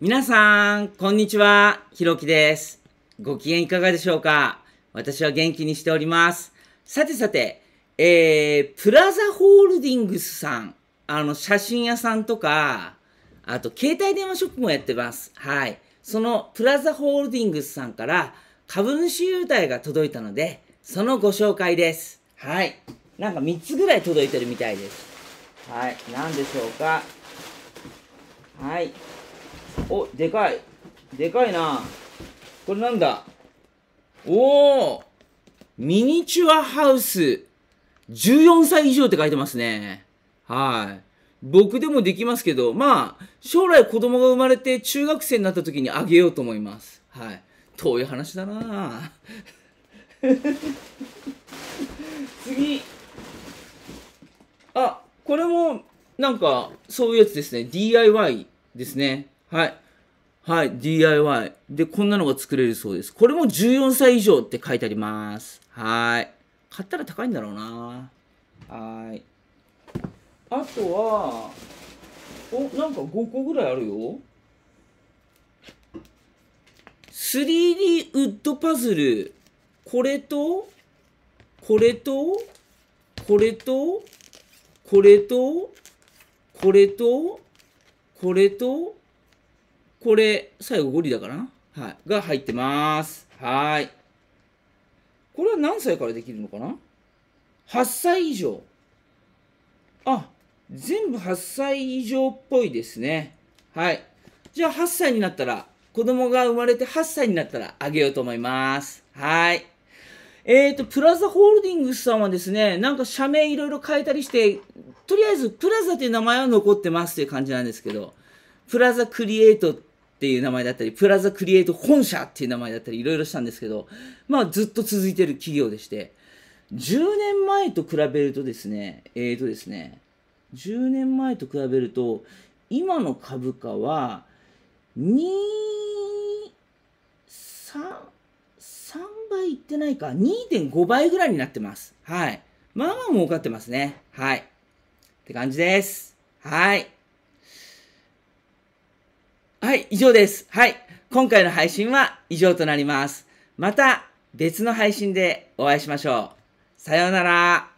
皆さん、こんにちは。ひろきです。ご機嫌いかがでしょうか私は元気にしております。さてさて、えー、プラザホールディングスさん、あの、写真屋さんとか、あと、携帯電話ショップもやってます。はい。そのプラザホールディングスさんから株主優待が届いたので、そのご紹介です。はい。なんか3つぐらい届いてるみたいです。はい。何でしょうか。はい。お、でかい。でかいな。これなんだおおミニチュアハウス。14歳以上って書いてますね。はい。僕でもできますけど、まあ、将来子供が生まれて中学生になった時にあげようと思います。はい。遠い話だな 次。あ、これも、なんか、そういうやつですね。DIY ですね。はい。はい。DIY。で、こんなのが作れるそうです。これも14歳以上って書いてあります。はい。買ったら高いんだろうな。はい。あとは、お、なんか5個ぐらいあるよ。3D ウッドパズル。これと、これと、これと、これと、これと、これと、これ、最後ゴリラかなはい。が入ってます。はい。これは何歳からできるのかな ?8 歳以上。あ、全部8歳以上っぽいですね。はい。じゃあ8歳になったら、子供が生まれて8歳になったらあげようと思います。はい。えっ、ー、と、プラザホールディングスさんはですね、なんか社名いろいろ変えたりして、とりあえずプラザという名前は残ってますという感じなんですけど、プラザクリエイトっていう名前だったり、プラザクリエイト本社っていう名前だったり、いろいろしたんですけど、まあずっと続いてる企業でして、10年前と比べるとですね、えーとですね、10年前と比べると、今の株価は、2、3、3倍いってないか、2.5倍ぐらいになってます。はい。まあまあ儲かってますね。はい。って感じです。はい。はい、以上です。はい。今回の配信は以上となります。また別の配信でお会いしましょう。さようなら。